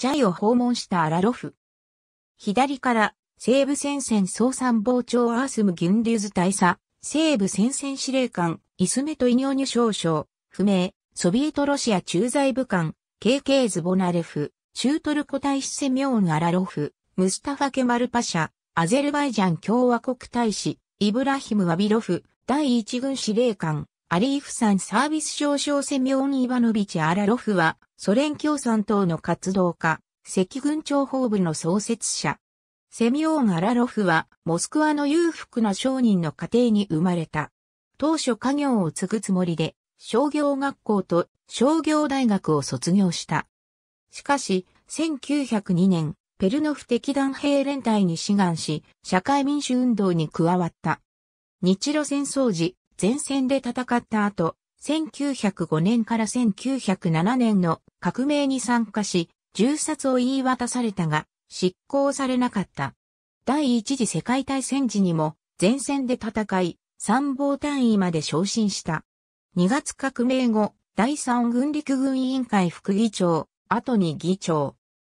チャイを訪問したアラロフ。左から、西部戦線総参謀長アースム・ギュンリュズ大佐、西部戦線司令官、イスメト・イニョニュ少将、不明、ソビエトロシア駐在部官、KK ズボナレフ、中トルコ大使セミョーン・アラロフ、ムスタファ・ケマルパシャ、アゼルバイジャン共和国大使、イブラヒム・ワビロフ、第一軍司令官、アリーフさんサービス少将セミオン・イバノビチ・アラロフは、ソ連共産党の活動家、赤軍諜報部の創設者。セミオーン・アラロフは、モスクワの裕福な商人の家庭に生まれた。当初家業を継ぐつもりで、商業学校と商業大学を卒業した。しかし、1902年、ペルノフ敵団兵連隊に志願し、社会民主運動に加わった。日露戦争時、前線で戦った後、1905年から1907年の革命に参加し、銃殺を言い渡されたが、執行されなかった。第一次世界大戦時にも、前線で戦い、参謀単位まで昇進した。2月革命後、第三軍陸軍委員会副議長、後に議長。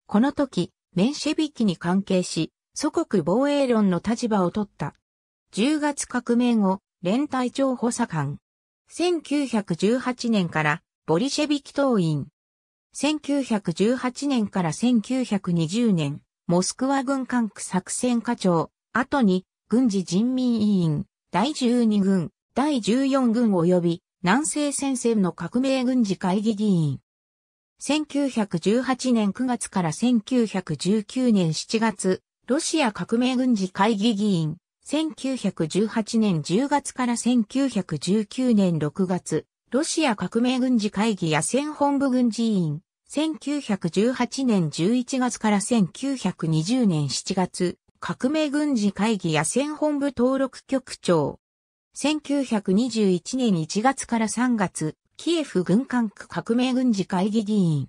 この時、メンシェビキに関係し、祖国防衛論の立場を取った。10月革命後、連隊長補佐官。1918年からボリシェビキ党員。1918年から1920年、モスクワ軍管区作戦課長、後に軍事人民委員、第12軍、第14軍及び南西戦線の革命軍事会議議員。1918年9月から1919年7月、ロシア革命軍事会議議員、1918年10月から1919年6月、ロシア革命軍事会議や戦本部軍事委員、1918年11月から1920年7月、革命軍事会議や戦本部登録局長。1921年1月から3月、キエフ軍管区革命軍事会議議員。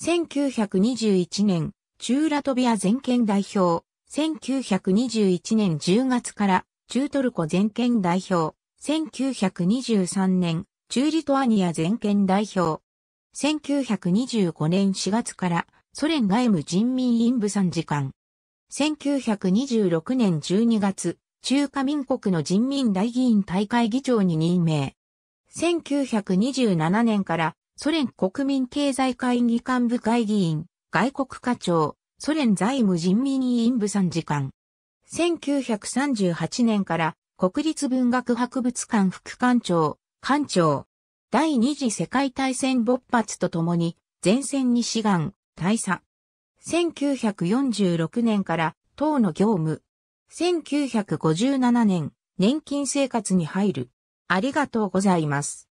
1921年、中ラトビア全権代表、1921年10月から中トルコ全権代表、1923年中リトアニア全権代表、1925年4月からソ連外務人民委員部参事官、1926年12月、中華民国の人民大議員大会議長に任命。1927年からソ連国民経済会議幹部会議員、外国課長、ソ連財務人民委員部参事官。1938年から国立文学博物館副館長、館長。第二次世界大戦勃発とともに前線に志願、大佐。1946年から党の業務。1957年、年金生活に入る。ありがとうございます。